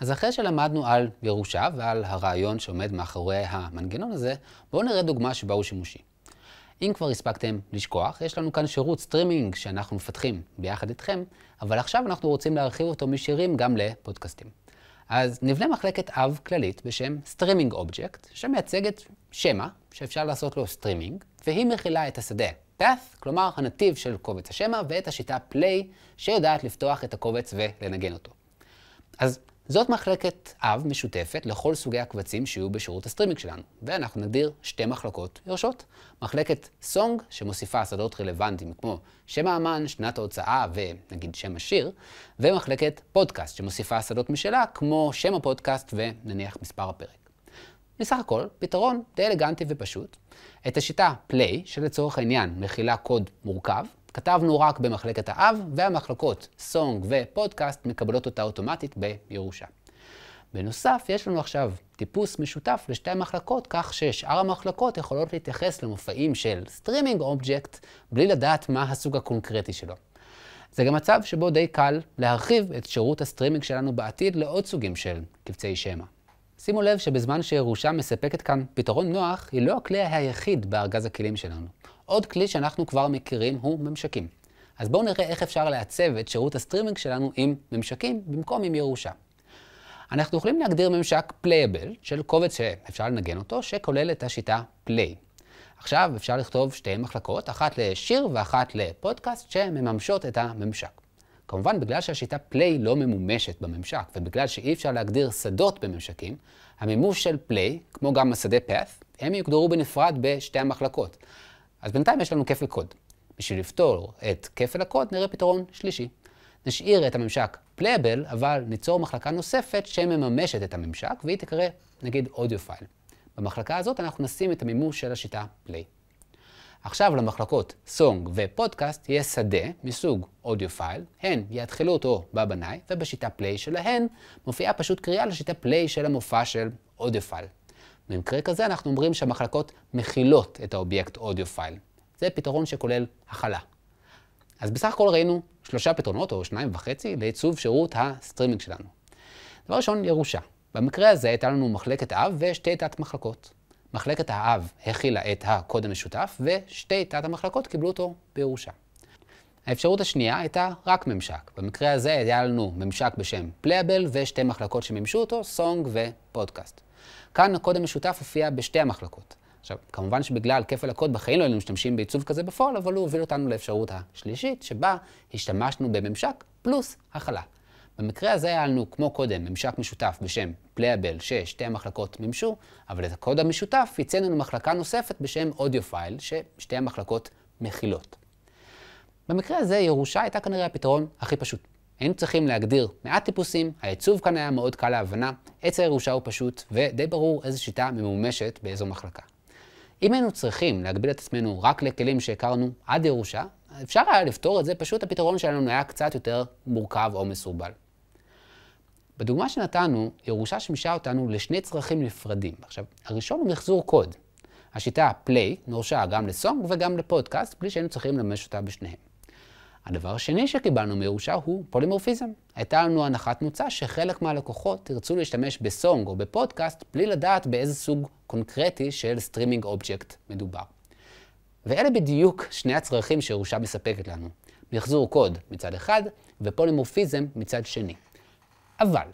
אז אחרי שלמדנו על ירושה ועל הרעיון שעומד מאחורי המנגנון הזה, בואו נראה דוגמה שבה הוא שימושי. אם כבר הספקתם לשכוח, יש לנו כאן שירות סטרימינג שאנחנו מפתחים ביחד איתכם, אבל עכשיו אנחנו רוצים להרחיב אותו משירים גם לפודקאסטים. אז נבנה מחלקת אב כללית בשם סטרימינג אובייקט, שמייצגת שמע שאפשר לעשות לו סטרימינג, והיא מכילה את השדה path, כלומר הנתיב של קובץ השמע, ואת השיטה play, שיודעת לפתוח את הקובץ ולנגן אותו. אז זאת מחלקת אב משותפת לכל סוגי הקבצים שיהיו בשירות הסטרימינג שלנו, ואנחנו נגדיר שתי מחלקות יורשות. מחלקת סונג, שמוסיפה שדות רלוונטיים כמו שם האמן, שנת ההוצאה ונגיד שם השיר, ומחלקת פודקאסט, שמוסיפה שדות משלה כמו שם הפודקאסט ונניח מספר הפרק. בסך הכל, פתרון די אלגנטי ופשוט. את השיטה Play, שלצורך העניין מכילה קוד מורכב, כתבנו רק במחלקת האב, והמחלקות סונג ופודקאסט מקבלות אותה אוטומטית בירושה. בנוסף, יש לנו עכשיו טיפוס משותף לשתי המחלקות, כך ששאר המחלקות יכולות להתייחס למופעים של סטרימינג אובייקט, בלי לדעת מה הסוג הקונקרטי שלו. זה גם מצב שבו די קל להרחיב את שירות הסטרימינג שלנו בעתיד לעוד סוגים של קבצי שמע. שימו לב שבזמן שירושה מספקת כאן פתרון נוח, היא לא הכלי היחיד בארגז הכלים שלנו. עוד כלי שאנחנו כבר מכירים הוא ממשקים. אז בואו נראה איך אפשר לעצב את שירות הסטרימינג שלנו עם ממשקים במקום עם ירושה. אנחנו יכולים להגדיר ממשק פלייבל של קובץ שאפשר לנגן אותו, שכולל את השיטה פליי. עכשיו אפשר לכתוב שתי מחלקות, אחת לשיר ואחת לפודקאסט, שמממשות את הממשק. כמובן, בגלל שהשיטה פליי לא ממומשת בממשק, ובגלל שאי אפשר להגדיר שדות בממשקים, המימוש של פליי, כמו גם השדה path, הם יוגדרו בנפרד בשתי המחלקות. אז בינתיים יש לנו כפל קוד. בשביל לפתור את כפל הקוד, נראה פתרון שלישי. נשאיר את הממשק פלייבל, אבל ניצור מחלקה נוספת שמממשת את הממשק, והיא תקרא, נגיד, אודיו פייל. במחלקה הזאת אנחנו נשים את המימוש של השיטה פליי. עכשיו למחלקות סונג ופודקאסט יש שדה מסוג אודיו פייל, הן יתחילו אותו בבנאי, ובשיטה פליי שלהן מופיעה פשוט קריאה לשיטה פליי של המופע של אודיו פייל. במקרה כזה אנחנו אומרים שהמחלקות מכילות את האובייקט אודיו פייל. זה פתרון שכולל הכלה. אז בסך הכל ראינו שלושה פתרונות, או שניים וחצי, לעיצוב שירות הסטרימינג שלנו. דבר ראשון, ירושה. במקרה הזה הייתה לנו מחלקת אב ושתי תת-מחלקות. מחלקת האב הכילה את הקוד המשותף, ושתי תת-המחלקות קיבלו אותו בירושה. האפשרות השנייה הייתה רק ממשק. במקרה הזה היה לנו ממשק בשם פלייבל ושתי מחלקות שמימשו אותו, סונג ופודקאסט. כאן הקוד המשותף הופיע בשתי המחלקות. עכשיו, כמובן שבגלל כפל הקוד בחיים לא היינו משתמשים בעיצוב כזה בפועל, אבל הוא הוביל אותנו לאפשרות השלישית, שבה השתמשנו בממשק פלוס הכלה. במקרה הזה היה לנו, כמו קודם, ממשק משותף בשם פלייבל ששתי המחלקות מימשו, אבל את הקוד המשותף הצאנו למחלקה נוספת בשם אודיופייל, ששתי המחלקות מכילות. במקרה הזה ירושה הייתה כנראה הפתרון הכי פשוט. היינו צריכים להגדיר מעט טיפוסים, העיצוב כאן היה מאוד קל להבנה, עץ הירושה הוא פשוט, ודי ברור איזו שיטה ממומשת באיזו מחלקה. אם היינו צריכים להגביל את עצמנו רק לכלים שהכרנו עד ירושה, אפשר היה לפתור את זה, פשוט הפתרון שלנו היה קצת יותר מורכב או מסורבל. בדוגמה שנתנו, ירושה שימשה אותנו לשני צרכים נפרדים. עכשיו, הראשון הוא מחזור קוד. השיטה פליי נורשה גם לסונג וגם לפודקאסט, בלי שהיינו צריכים לממש אותה בשניהם. הדבר השני שקיבלנו מירושה הוא פולימורפיזם. הייתה לנו הנחת מוצא שחלק מהלקוחות ירצו להשתמש בסונג או בפודקאסט בלי לדעת באיזה סוג קונקרטי של סטרימינג אובייקט מדובר. ואלה בדיוק שני הצרכים שירושה מספקת לנו. מחזור קוד מצד אחד ופולימורפיזם מצד שני. אבל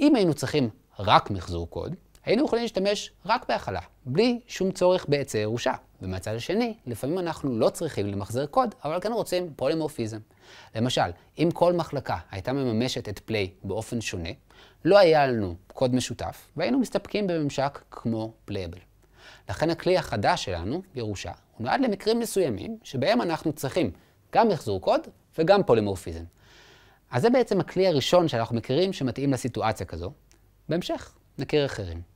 אם היינו צריכים רק מחזור קוד, היינו יכולים להשתמש רק בהכלה, בלי שום צורך בעצי ירושה. ומהצד השני, לפעמים אנחנו לא צריכים למחזר קוד, אבל כן רוצים פולימורפיזם. למשל, אם כל מחלקה הייתה מממשת את פליי באופן שונה, לא היה לנו קוד משותף, והיינו מסתפקים בממשק כמו פלייבל. לכן הכלי החדש שלנו, ירושה, הוא נועד למקרים מסוימים שבהם אנחנו צריכים גם מחזור קוד וגם פולימורפיזם. אז זה בעצם הכלי הראשון שאנחנו מכירים שמתאים לסיטואציה כזו. בהמשך, נכיר אחרים.